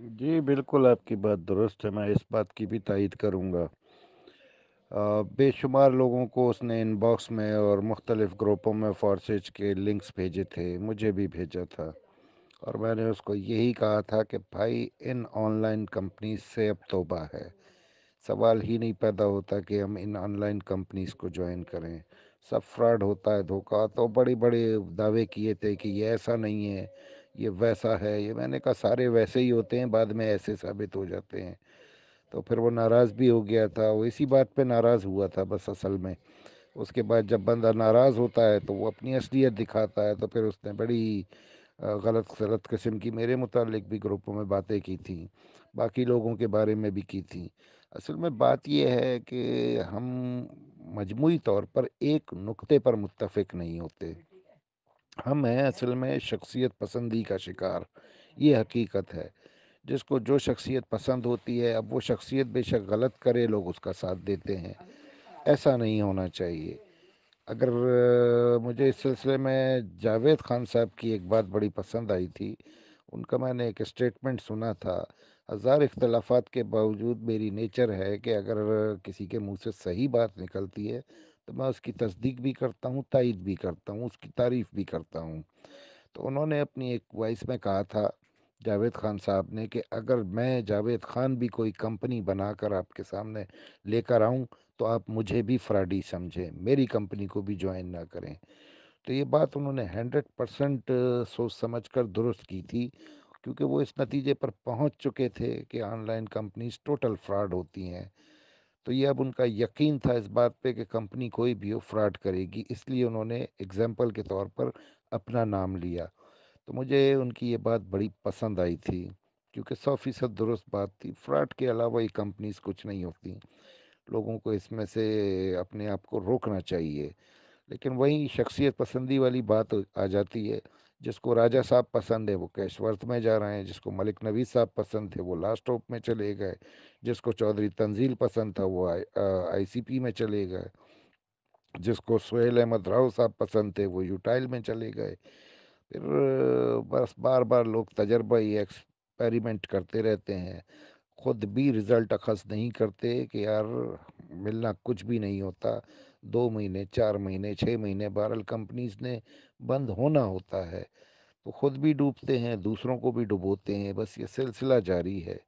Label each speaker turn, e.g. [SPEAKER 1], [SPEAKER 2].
[SPEAKER 1] जी बिल्कुल आपकी बात दुरुस्त है मैं इस बात की भी तायद करूँगा बेशुमार लोगों को उसने इनबॉक्स में और मुख्तलिफ़ ग्रुपों में फॉरसेज के लिंक्स भेजे थे मुझे भी भेजा था और मैंने उसको यही कहा था कि भाई इन ऑनलाइन कंपनी से अब तोबा है सवाल ही नहीं पैदा होता कि हम इन ऑनलाइन कंपनीज को ज्वाइन करें सब फ्रॉड होता है धोखा तो बड़े बड़े दावे किए थे कि ये ऐसा नहीं है ये वैसा है ये मैंने कहा सारे वैसे ही होते हैं बाद में ऐसे साबित हो जाते हैं तो फिर वो नाराज़ भी हो गया था वो इसी बात पे नाराज़ हुआ था बस असल में उसके बाद जब बंदा नाराज़ होता है तो वो अपनी असलियत दिखाता है तो फिर उसने बड़ी गलत गलत किस्म की मेरे मुतालिक भी ग्रुपों में बातें की थी बाकी लोगों के बारे में भी की थी असल में बात यह है कि हम मजमू तौर पर एक नुक्ते पर मुतफिक नहीं होते हम हाँ, हैं असल में शख्सियत पसंदी का शिकार ये हकीकत है जिसको जो शख्सियत पसंद होती है अब वो शख्सियत बेशक गलत करे लोग उसका साथ देते हैं ऐसा नहीं होना चाहिए अगर मुझे इस सिलसिले में जावेद खान साहब की एक बात बड़ी पसंद आई थी उनका मैंने एक स्टेटमेंट सुना था हज़ार इख्तलाफात के बावजूद मेरी नेचर है कि अगर किसी के मुंह से सही बात निकलती है तो मैं उसकी तस्दीक भी करता हूँ तइद भी करता हूँ उसकी तारीफ़ भी करता हूँ तो उन्होंने अपनी एक वॉइस में कहा था जावेद ख़ान साहब ने कि अगर मैं जावेद ख़ान भी कोई कंपनी बनाकर आपके सामने लेकर आऊँ तो आप मुझे भी फ्रॉडी समझें मेरी कंपनी को भी ज्वाइन ना करें तो ये बात उन्होंने हंड्रेड परसेंट सोच समझ कर दुरुस्त की थी क्योंकि वो इस नतीजे पर पहुंच चुके थे कि ऑनलाइन कंपनीज टोटल फ्रॉड होती हैं तो ये अब उनका यकीन था इस बात पे कि कंपनी कोई भी हो फ्रॉड करेगी इसलिए उन्होंने एग्जाम्पल के तौर पर अपना नाम लिया तो मुझे उनकी ये बात बड़ी पसंद आई थी क्योंकि सौ फीसद दुरुस्त बात थी फ्रॉड के अलावा ये कंपनीज कुछ नहीं होती लोगों को इसमें से अपने आप को रोकना चाहिए लेकिन वही शख्सियत पसंदी वाली बात आ जाती है जिसको राजा साहब पसंद है वो कैशवर्थ में जा रहे हैं जिसको मलिक नवी साहब पसंद थे वो लास्ट ऑफ में चले गए जिसको चौधरी तंजील पसंद था वो आईसीपी में चले गए जिसको सुहेल अहमद राव साहब पसंद थे वो यूटाइल में चले गए फिर बस बार बार लोग तजर्बा ही एक्सपेरिमेंट करते रहते हैं ख़ुद भी रिज़ल्ट अखज़ नहीं करते कि यार मिलना कुछ भी नहीं होता दो महीने चार महीने छः महीने बहरल कंपनीज ने बंद होना होता है तो ख़ुद भी डूबते हैं दूसरों को भी डुबोते हैं बस ये सिलसिला जारी है